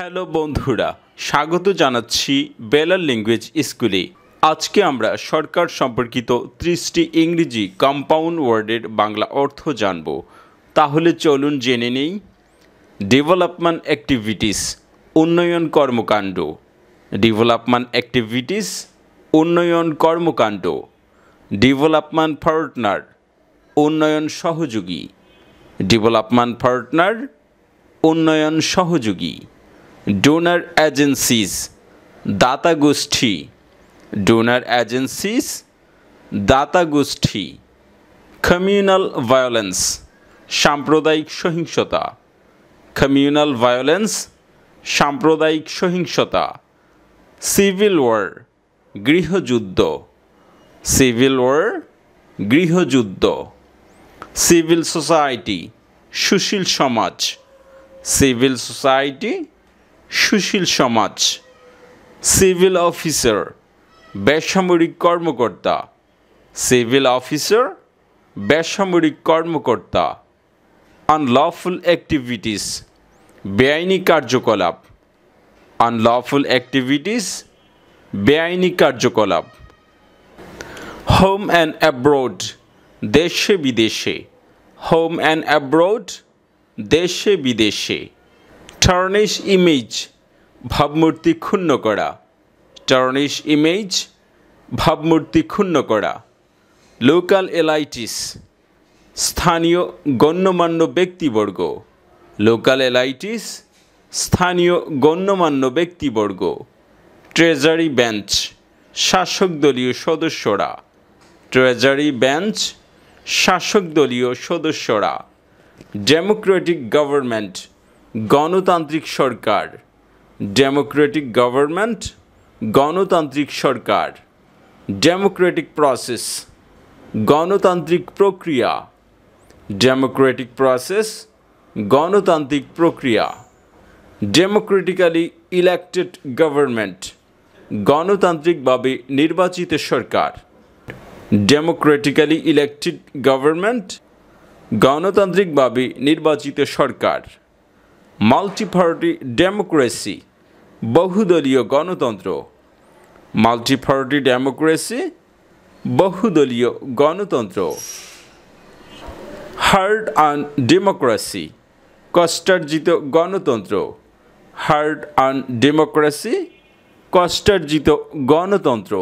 hello বন্ধুরা স্বাগত জানাচ্ছি বেলার ল্যাঙ্গুয়েজ স্কুলে আজকে আমরা সরকার সম্পর্কিত ত্রিশটি ইংরেজি কম্পাউন্ড ওয়ার্ডের বাংলা অর্থ জানব তাহলে চলুন জেনে নেই ডেভেলপমেন্ট অ্যাক্টিভিটিস উন্নয়ন কর্মকাণ্ড ডেভেলপমেন্ট অ্যাক্টিভিটিস উন্নয়ন কর্মকাণ্ড ডেভেলপমেন্ট পার্টনার উন্নয়ন সহযোগী ডেভেলপমেন্ট পার্টনার উন্নয়ন সহযোগী ডোনার এজেন্সিস দাতা গোষ্ঠী ডোনার এজেন্সিস দাতা গোষ্ঠী কমিউনাল ভায়োলেন্স সাম্প্রদায়িক সহিংসতা কমিউনাল ভায়োলেন্স সাম্প্রদায়িক সহিংসতা সিভিল ওয়ার গৃহযুদ্ধ সিভিল ওয়ার গৃহযুদ্ধ সিভিল সোসাইটি সুশীল সমাজ সিভিল সোসাইটি সুশীল সমাজ সিভিল অফিসার বেসামরিক কর্মকর্তা সিভিল অফিসার বেসামরিক কর্মকর্তা আনলফুল অ্যাক্টিভিটিস বেআইনি কার্যকলাপ আনলফুল অ্যাক্টিভিটিস বেআইনি কার্যকলাপ হোম অ্যান্ড অ্যাব্রোড দেশে বিদেশে হোম অ্যান্ড অ্যাব্রোড দেশে বিদেশে টার্নিশ ইমেজ ভাবমূর্তি ক্ষুণ্ণ করা টার্নিশ ইমেজ ভাবমূর্তি ক্ষুণ্ণ করা লোকাল এলাইটিস স্থানীয় গণ্যমান্য ব্যক্তিবর্গ লোকাল এলাইটিস স্থানীয় গণ্যমান্য ব্যক্তিবর্গ ট্রেজারি বেঞ্চ শাসক দলীয় সদস্যরা ট্রেজারি বেঞ্চ শাসক দলীয় সদস্যরা ডেমোক্রেটিক গভর্নমেন্ট গণতান্ত্রিক সরকার ডেমোক্রেটিক গভর্নমেন্ট গণতান্ত্রিক সরকার ডেমোক্রেটিক প্রসেস গণতান্ত্রিক প্রক্রিয়া ডেমোক্রেটিক প্রসেস গণতান্ত্রিক প্রক্রিয়া ডেমোক্রেটিক্যালি ইলেক্টেড গভর্নমেন্ট গণতান্ত্রিকভাবে নির্বাচিত সরকার ডেমোক্রেটিক্যালি ইলেক্টেড গভর্নমেন্ট গণতান্ত্রিকভাবে নির্বাচিত সরকার পার্টি ডেমোক্রেসি বহুদলীয় গণতন্ত্র পার্টি ডেমোক্রেসি বহুদলীয় গণতন্ত্র হার্ড অ্যান্ড ডেমোক্রেসি কষ্টার্জিত গণতন্ত্র হার্ড অ্যান্ড ডেমোক্রেসি কষ্টার্জিত গণতন্ত্র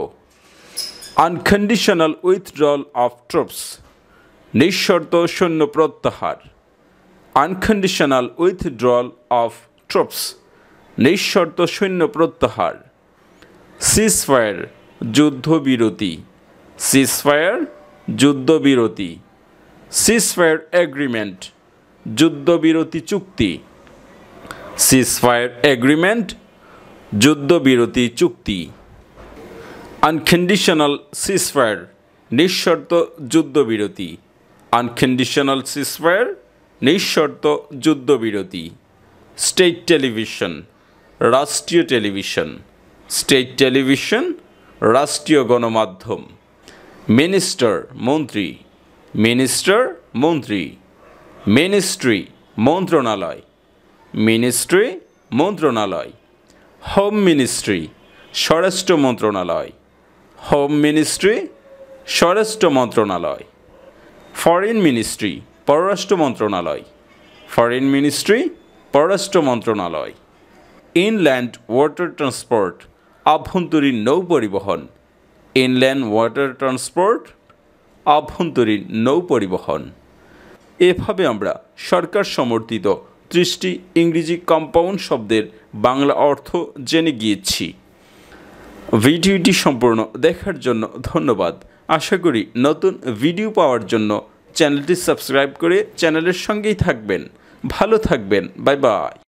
আনকন্ডিশনাল উইথড্রল অফ ট্রুপস নিঃশর্ত শূন্য প্রত্যাহার আনকন্ডিশনাল উইথড্রল অফ ট্রুপস নিঃশর্ত সৈন্য প্রত্যাহার সিসফায়ার যুদ্ধবিরতি সিসফায়ার যুদ্ধবিরতি সিসফায়ার এগ্রিমেন্ট যুদ্ধবিরতি চুক্তি সিসফায়ার এগ্রিমেন্ট যুদ্ধবিরতি চুক্তি আনকন্ডিশনাল সিসফায়ার নিঃশর্ত যুদ্ধবিরতি আনকন্ডিশনাল সিসফায়ার নিঃশর্ত যুদ্ধবিরতি স্টেট টেলিভিশন রাষ্ট্রীয় টেলিভিশন স্টেট টেলিভিশন রাষ্ট্রীয় গণমাধ্যম মিনিস্টার মন্ত্রী মিনিস্টার মন্ত্রী মিনিস্ট্রি মন্ত্রণালয় মিনিস্ট্রি মন্ত্রণালয় হোম মিনিস্ট্রি স্বরাষ্ট্র মন্ত্রণালয় হোম মিনিস্ট্রি স্বরাষ্ট্র মন্ত্রণালয় ফরেন মিনিস্ট্রি পররাষ্ট্র মন্ত্রণালয় ফরেন মিনিস্ট্রি পররাষ্ট্র মন্ত্রণালয় ইনল্যান্ড ওয়াটার ট্রান্সপোর্ট আভ্যন্তরীণ নৌ পরিবহন ইনল্যান্ড ওয়াটার ট্রান্সপোর্ট আভ্যন্তরীণ নৌ পরিবহন এভাবে আমরা সরকার সমর্থিত ত্রিশটি ইংরেজি কম্পাউন্ড শব্দের বাংলা অর্থ জেনে গিয়েছি ভিডিওটি সম্পূর্ণ দেখার জন্য ধন্যবাদ আশা করি নতুন ভিডিও পাওয়ার জন্য চ্যানেলটি সাবস্ক্রাইব করে চ্যানেলের সঙ্গেই থাকবেন ভালো থাকবেন বাই বাই